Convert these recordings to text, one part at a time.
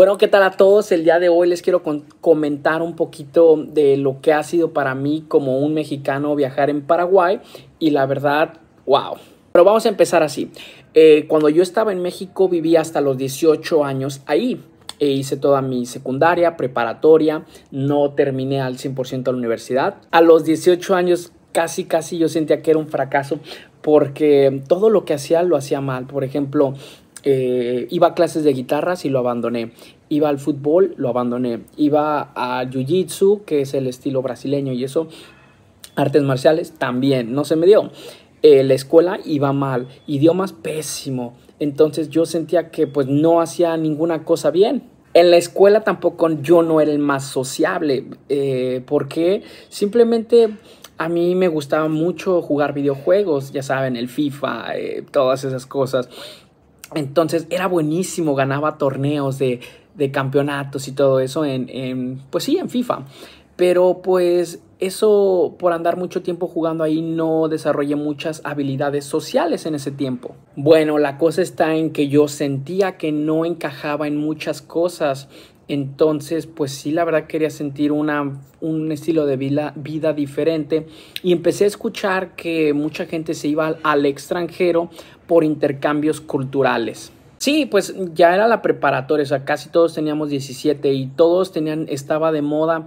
Bueno, ¿qué tal a todos? El día de hoy les quiero comentar un poquito de lo que ha sido para mí como un mexicano viajar en Paraguay y la verdad, wow. Pero vamos a empezar así. Eh, cuando yo estaba en México viví hasta los 18 años ahí. E hice toda mi secundaria, preparatoria, no terminé al 100% la universidad. A los 18 años casi, casi yo sentía que era un fracaso porque todo lo que hacía lo hacía mal. Por ejemplo, eh, iba a clases de guitarras y lo abandoné. Iba al fútbol, lo abandoné. Iba a jiu-jitsu, que es el estilo brasileño y eso, artes marciales, también no se me dio. Eh, la escuela iba mal, idiomas pésimo. Entonces yo sentía que pues no hacía ninguna cosa bien. En la escuela tampoco yo no era el más sociable, eh, porque simplemente a mí me gustaba mucho jugar videojuegos, ya saben, el FIFA, todas esas cosas. Entonces era buenísimo, ganaba torneos de, campeonatos y todo eso en, pues sí, en FIFA. Pero pues eso por andar mucho tiempo jugando ahí no desarrollé muchas habilidades sociales en ese tiempo. Bueno, la cosa está en que yo sentía que no encajaba en muchas cosas entonces, pues sí, la verdad quería sentir una, un estilo de vida, vida, diferente. Y empecé a escuchar que mucha gente se iba al, extranjero por intercambios culturales. Sí, pues ya era la preparatoria, o sea, casi todos teníamos 17 y todos tenían, estaba de moda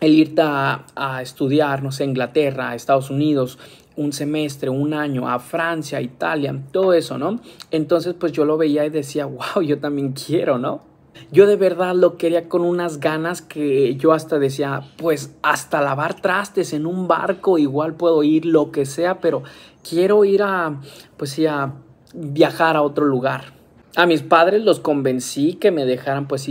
el ir a, a, estudiar, no sé, a Inglaterra, a Estados Unidos, un semestre, un año, a Francia, Italia, todo eso, ¿no? Entonces, pues yo lo veía y decía, wow, yo también quiero, ¿no? Yo de verdad lo quería con unas ganas que yo hasta decía, pues hasta lavar trastes en un barco, igual puedo ir, lo que sea, pero quiero ir a, pues a viajar a otro lugar. A mis padres los convencí que me dejaran pues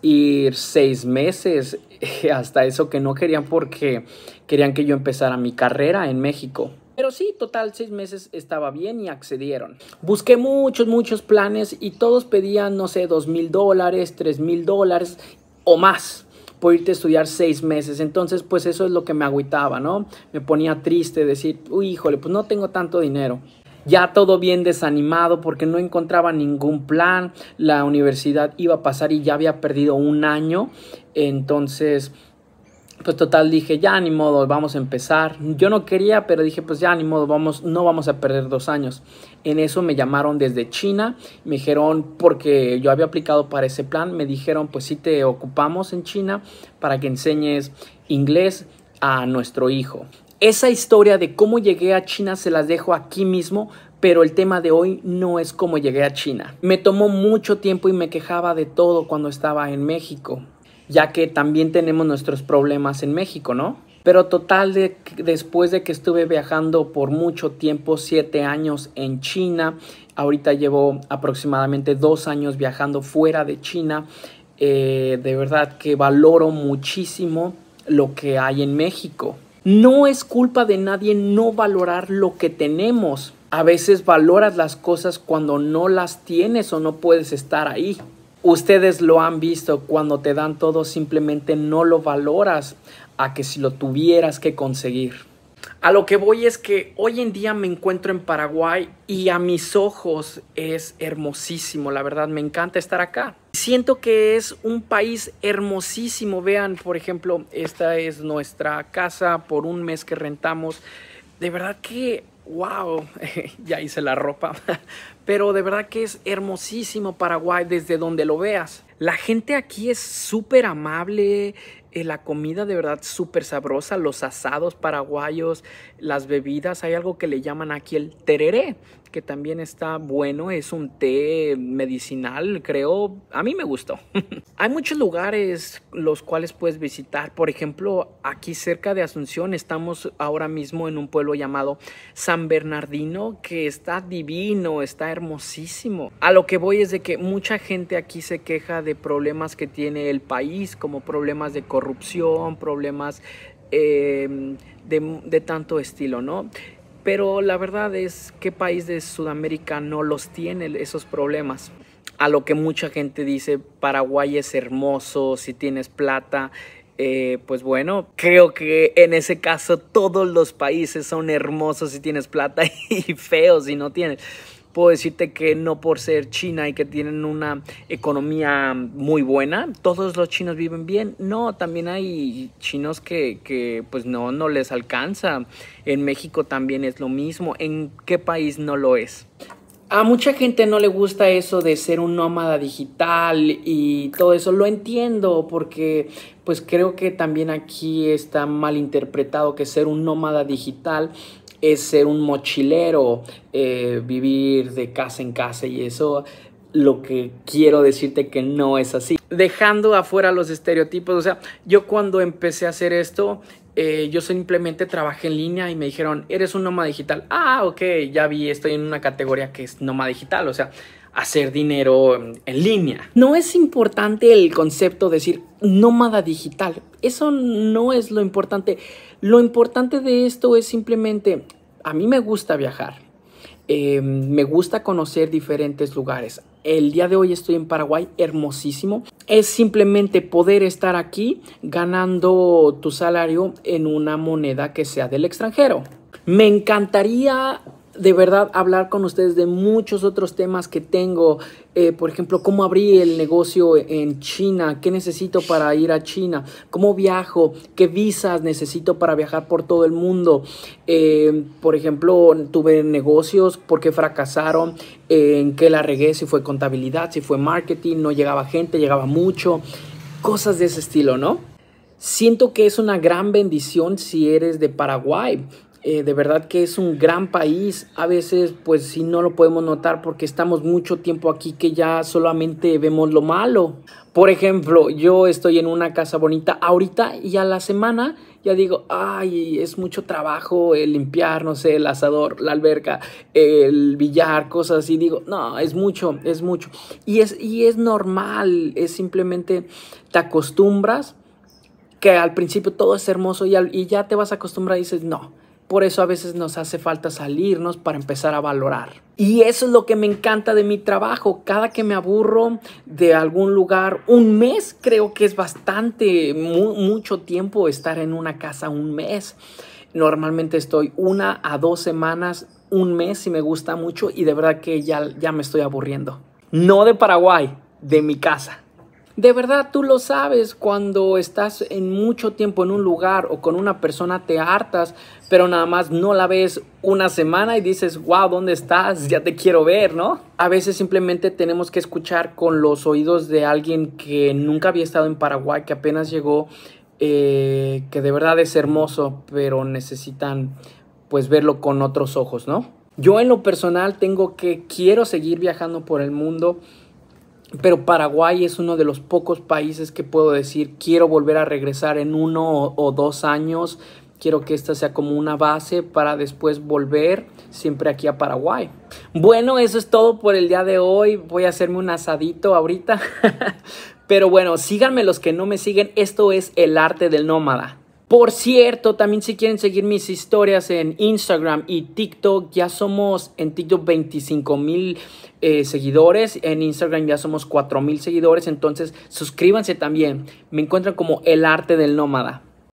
ir seis meses, hasta eso que no querían porque querían que yo empezara mi carrera en México. Pero sí, total, seis meses estaba bien y accedieron. Busqué muchos, muchos planes y todos pedían, no sé, dos mil dólares, tres mil dólares o más por irte a estudiar seis meses. Entonces, pues eso es lo que me agüitaba, ¿no? Me ponía triste decir, uy, híjole, pues no tengo tanto dinero. Ya todo bien desanimado porque no encontraba ningún plan. La universidad iba a pasar y ya había perdido un año. Entonces, pues total dije, ya ni modo, vamos a empezar. Yo no quería, pero dije, pues ya ni modo, vamos, no vamos a perder dos años. En eso me llamaron desde China, me dijeron, porque yo había aplicado para ese plan, me dijeron, pues sí te ocupamos en China para que enseñes inglés a nuestro hijo. Esa historia de cómo llegué a China se las dejo aquí mismo pero el tema de hoy no es cómo llegué a China. Me tomó mucho tiempo y me quejaba de todo cuando estaba en México ya que también tenemos nuestros problemas en México, ¿no? Pero total, de, después de que estuve viajando por mucho tiempo, siete años en China, ahorita llevo aproximadamente dos años viajando fuera de China, eh, de verdad que valoro muchísimo lo que hay en México. No es culpa de nadie no valorar lo que tenemos. A veces valoras las cosas cuando no las tienes o no puedes estar ahí. Ustedes lo han visto, cuando te dan todo simplemente no lo valoras a que si lo tuvieras que conseguir. A lo que voy es que hoy en día me encuentro en Paraguay y a mis ojos es hermosísimo, la verdad me encanta estar acá. Siento que es un país hermosísimo, vean por ejemplo, esta es nuestra casa por un mes que rentamos. De verdad que wow, ya hice la ropa. Pero de verdad que es hermosísimo Paraguay desde donde lo veas. La gente aquí es súper amable, eh, la comida de verdad súper sabrosa, los asados paraguayos, las bebidas, hay algo que le llaman aquí el tereré, que también está bueno, es un té medicinal, creo. A mí me gustó. Hay muchos lugares los cuales puedes visitar. Por ejemplo, aquí cerca de Asunción estamos ahora mismo en un pueblo llamado San Bernardino, que está divino, está hermosísimo. A lo que voy es de que mucha gente aquí se queja de problemas que tiene el país, como problemas de corrupción, problemas eh, de, de tanto estilo, ¿no? Pero la verdad es, ¿qué país de Sudamérica no los tiene esos problemas? A lo que mucha gente dice, Paraguay es hermoso, si tienes plata, eh, pues bueno, creo que en ese caso todos los países son hermosos si tienes plata y feos si no tienes. Puedo decirte que no por ser China y que tienen una economía muy buena, todos los chinos viven bien. No, también hay chinos que, pues no, no les alcanza. En México también es lo mismo. ¿En qué país no lo es? A mucha gente no le gusta eso de ser un nómada digital y todo eso. Lo entiendo porque pues creo que también aquí está mal interpretado que ser un nómada digital es ser un mochilero, eh, vivir de casa en casa y eso lo que quiero decirte que no es así. Dejando afuera los estereotipos, o sea, yo cuando empecé a hacer esto, eh, yo simplemente trabajé en línea y me dijeron, eres un nómada digital. Ah, ok, ya vi, estoy en una categoría que es nómada digital, o sea, hacer dinero en línea. No es importante el concepto de decir nómada digital, eso no es lo importante. Lo importante de esto es simplemente, a mí me gusta viajar, eh, me gusta conocer diferentes lugares. El día de hoy estoy en Paraguay, hermosísimo. Es simplemente poder estar aquí ganando tu salario en una moneda que sea del extranjero. Me encantaría de verdad hablar con ustedes de muchos otros temas que tengo. Eh, por ejemplo, cómo abrí el negocio en China, qué necesito para ir a China, cómo viajo, qué visas necesito para viajar por todo el mundo. Eh, por ejemplo, tuve negocios, por qué fracasaron, en qué la regué, si fue contabilidad, si fue marketing, no llegaba gente, llegaba mucho, cosas de ese estilo, ¿no? Siento que es una gran bendición si eres de Paraguay eh, de verdad que es un gran país. A veces, pues si no lo podemos notar porque estamos mucho tiempo aquí que ya solamente vemos lo malo. Por ejemplo, yo estoy en una casa bonita ahorita y a la semana ya digo, ay, es mucho trabajo el limpiar, no sé, el asador, la alberca, el billar, cosas así. Digo, no, es mucho, es mucho. Y es, y es normal, es simplemente te acostumbras que al principio todo es hermoso y, y ya te vas a acostumbrar y dices, no, por eso a veces nos hace falta salirnos para empezar a valorar. Y eso es lo que me encanta de mi trabajo. Cada que me aburro de algún lugar, un mes creo que es bastante, mucho tiempo estar en una casa un mes. Normalmente estoy una a dos semanas, un mes y me gusta mucho y de verdad que ya, ya me estoy aburriendo. No de Paraguay, de mi casa. De verdad, tú lo sabes cuando estás en mucho tiempo en un lugar o con una persona te hartas, pero nada más no la ves una semana y dices, wow, ¿dónde estás? Ya te quiero ver, ¿no? A veces simplemente tenemos que escuchar con los oídos de alguien que nunca había estado en Paraguay, que apenas llegó, eh, que de verdad es hermoso, pero necesitan pues verlo con otros ojos, ¿no? Yo en lo personal tengo que, quiero seguir viajando por el mundo pero Paraguay es uno de los pocos países que puedo decir quiero volver a regresar en uno o, dos años. Quiero que esta sea como una base para después volver siempre aquí a Paraguay. Bueno, eso es todo por el día de hoy. Voy a hacerme un asadito ahorita. Pero bueno, síganme los que no me siguen. Esto es el arte del nómada. Por cierto, también si quieren seguir mis historias en Instagram y TikTok, ya somos en TikTok 25 mil eh, seguidores, en Instagram ya somos 4 mil seguidores, entonces suscríbanse también. Me encuentran como el arte del nómada.